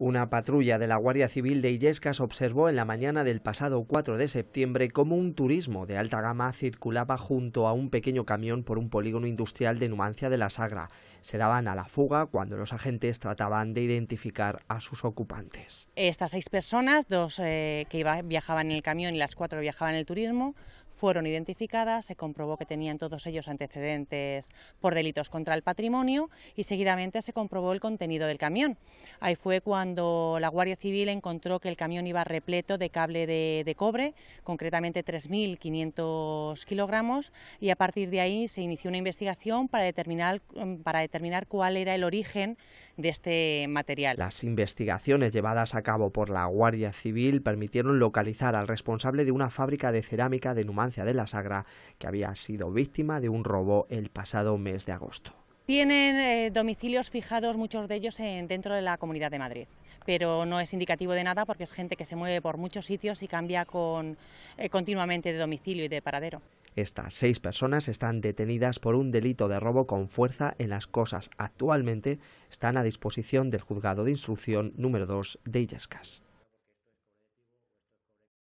Una patrulla de la Guardia Civil de Illescas observó en la mañana del pasado 4 de septiembre cómo un turismo de alta gama circulaba junto a un pequeño camión por un polígono industrial de Numancia de la Sagra. Se daban a la fuga cuando los agentes trataban de identificar a sus ocupantes. Estas seis personas, dos eh, que viajaban en el camión y las cuatro viajaban en el turismo, fueron identificadas, se comprobó que tenían todos ellos antecedentes por delitos contra el patrimonio y seguidamente se comprobó el contenido del camión. Ahí fue cuando la Guardia Civil encontró que el camión iba repleto de cable de, cobre, concretamente 3.500 kilogramos, y a partir de ahí se inició una investigación para determinar, mm, para determinar cuál era el origen de este material. Las investigaciones llevadas a cabo por la Guardia Civil permitieron localizar al responsable de una fábrica de cerámica de Numancia de la Sagra, que había sido víctima de un robo el pasado mes de agosto. Tienen eh, domicilios fijados, muchos de ellos dentro de la Comunidad de Madrid, pero no es indicativo de nada porque es gente que se mueve por muchos sitios y cambia eh, continuamente de domicilio y de paradero. Estas seis personas están detenidas por un delito de robo con fuerza en las cosas. Actualmente están a disposición del juzgado de instrucción número 2 de Illescas.